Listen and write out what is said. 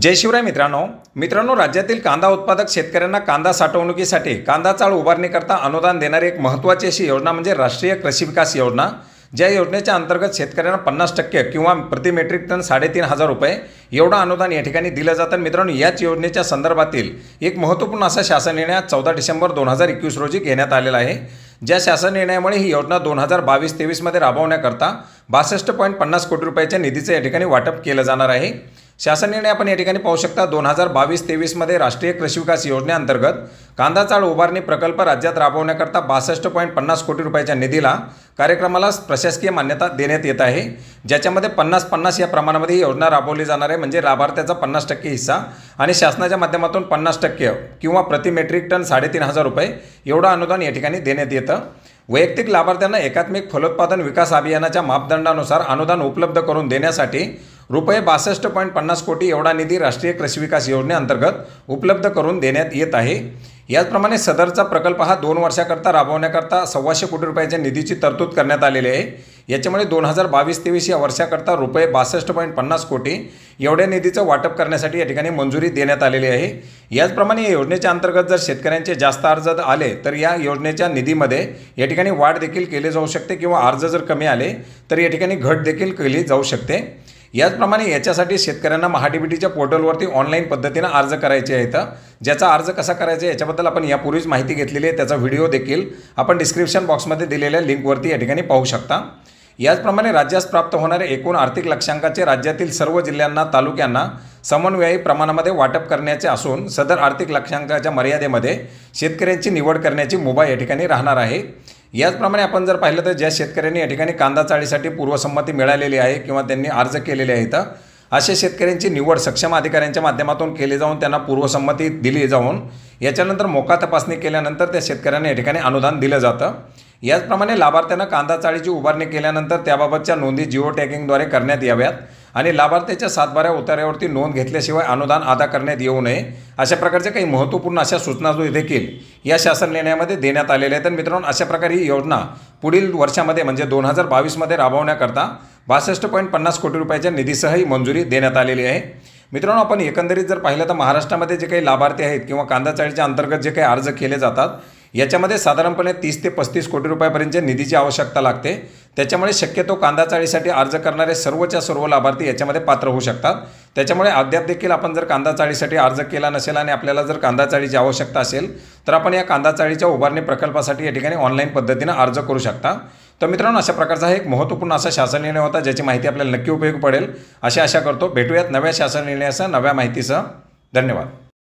जय शिवराय मित्रांनो मित्रांनो राज्यातील कांदा उत्पादक शेतकऱ्यांना कांदा साठवणुकीसाठी कांदा चाळ उभारणीकरता अनुदान देणारी एक महत्त्वाची अशी योजना म्हणजे राष्ट्रीय कृषी विकास योजना ज्या योजनेच्या अंतर्गत शेतकऱ्यांना पन्नास टक्के किंवा प्रति मेट्रिक टन साडेतीन हजार रुपये एवढं अनुदान या ठिकाणी दिलं जातं मित्रांनो याच योजनेच्या संदर्भातील एक महत्त्वपूर्ण असा शासन निर्णय चौदा डिसेंबर दोन हजार एकवीस रोजी घेण्यात आलेला आहे ज्या शासन निर्णयामुळे ही योजना दोन हजार बावीस तेवीसमध्ये राबवण्याकरता बासष्ट पॉईंट पन्नास कोटी रुपयाच्या निधीचं या ठिकाणी वाटप केलं जाणार आहे शासन निर्णय आपण या ठिकाणी पाहू शकता दोन हजार बावीस तेवीसमध्ये राष्ट्रीय कृषी विकास योजनेअंतर्गत कांदा चाळ उभारणी प्रकल्प राज्यात राबवण्याकरता बासष्ट पॉईंट पन्नास कोटी रुपयाच्या निधीला कार्यक्रमाला प्रशासकीय मान्यता देण्यात येत आहे ज्याच्यामध्ये पन्नास पन्नास या प्रमाणामध्ये ही योजना राबवली जाणार आहे म्हणजे लाभार्थ्याचा पन्नास टक्के हिस्सा आणि शासनाच्या माध्यमातून पन्नास टक्के किंवा प्रति मेट्रिक टन साडेतीन हजार रुपये एवढं अनुदान या ठिकाणी देण्यात येतं वैयक्तिक लाभार्थ्यांना एकात्मिक फलोत्पादन विकास अभियानाच्या मापदंडानुसार अनुदान उपलब्ध करून देण्यासाठी रुपये बासष्ट पॉईंट पन्नास कोटी एवढा निधी राष्ट्रीय कृषी विकास योजनेअंतर्गत उपलब्ध करून देण्यात येत आहे याचप्रमाणे सदरचा प्रकल्प हा दोन वर्षाकरता राबवण्याकरता सव्वाशे कोटी रुपयाच्या निधीची तरतूद करण्यात आलेली आहे याच्यामुळे दोन हजार बावीस तेवीस या वर्षाकरता रुपये बासष्ट पॉईंट पन्नास कोटी एवढ्या निधीचं वाटप करण्यासाठी या ठिकाणी मंजुरी देण्यात आलेली आहे याचप्रमाणे या योजनेच्या अंतर्गत जर शेतकऱ्यांचे जास्त अर्ज आले तर या योजनेच्या निधीमध्ये या ठिकाणी वाढ देखील केली जाऊ शकते किंवा अर्ज जर कमी आले तर या ठिकाणी घट देखील केली जाऊ शकते याचप्रमाणे याच्यासाठी शेतकऱ्यांना महाडीबीटीच्या पोर्टलवरती ऑनलाईन पद्धतीनं अर्ज करायचे आहेत ज्याचा अर्ज कसा करायचा याच्याबद्दल आपण यापूर्वीच माहिती घेतलेली आहे त्याचा व्हिडिओ देखील आपण डिस्क्रिप्शन बॉक्समध्ये दिलेल्या लिंकवरती या ठिकाणी पाहू शकता याचप्रमाणे राज्यास प्राप्त होणारे एकूण आर्थिक लक्षांकाचे राज्यातील सर्व जिल्ह्यांना तालुक्यांना समन्वयी प्रमाणामध्ये वाटप करण्याचे असून सदर आर्थिक लक्षांकाच्या मर्यादेमध्ये शेतकऱ्यांची निवड करण्याची मुभा या ठिकाणी राहणार आहे याचप्रमाणे आपण जर पाहिलं तर ज्या शेतकऱ्यांनी या ठिकाणी कांदा चाळीसाठी पूर्वसंमती मिळालेली आहे किंवा त्यांनी अर्ज केलेले आहेत अशा शेतकऱ्यांची निवड सक्षम अधिकाऱ्यांच्या माध्यमातून केली जाऊन त्यांना पूर्वसंमती दिली जाऊन याच्यानंतर मोका तपासणी केल्यानंतर त्या शेतकऱ्यांना या ठिकाणी अनुदान दिलं जातं याचप्रमाणे लाभार्थ्यांना कांदा चाळीची उभारणी केल्यानंतर त्याबाबतच्या नोंदी जिओ टॅगिंगद्वारे करण्यात याव्यात आणि लाभार्थ्याच्या सातबाऱ्या उतार्यावरती नोंद घेतल्याशिवाय अनुदान अदा करण्यात येऊ नये अशा प्रकारच्या काही महत्त्वपूर्ण अशा सूचना जो देखील या शासन निर्णयामध्ये देण्यात आलेल्या आहेत तर मित्रांनो अशा प्रकारे ही योजना पुढील वर्षामध्ये म्हणजे दोन हजार बावीसमध्ये राबवण्याकरता बासष्ट पॉईंट पन्नास कोटी रुपयाच्या निधीसह ही मंजुरी देण्यात आलेली आहे मित्रांनो आपण एकंदरीत जर पाहिलं तर महाराष्ट्रामध्ये जे काही लाभार्थी आहेत किंवा कांदा चाळीच्या अंतर्गत जे काही अर्ज केले जातात याच्यामध्ये साधारणपणे तीस ते पस्तीस कोटी रुपयापर्यंतच्या निधीची आवश्यकता लागते त्याच्यामुळे शक्यतो कांदा चाळीसाठी अर्ज करणारे सर्वच्या सर्व लाभार्थी याच्यामध्ये पात्र होऊ शकतात त्याच्यामुळे अद्याप देखील आपण जर कांदा चाळीसाठी अर्ज केला नसेल आणि आपल्याला जर कांदा चाळीची आवश्यकता असेल तर आपण या कांदा चाळीच्या उभारणी प्रकल्पासाठी या ठिकाणी ऑनलाईन पद्धतीनं अर्ज करू शकता तर मित्रांनो अशा प्रकारचा एक महत्त्वपूर्ण असा शासन निर्णय होता ज्याची माहिती आपल्याला नक्की उपयोग पडेल अशी आशा करतो भेटूयात नव्या शासन निर्णयासह नव्या माहितीसह धन्यवाद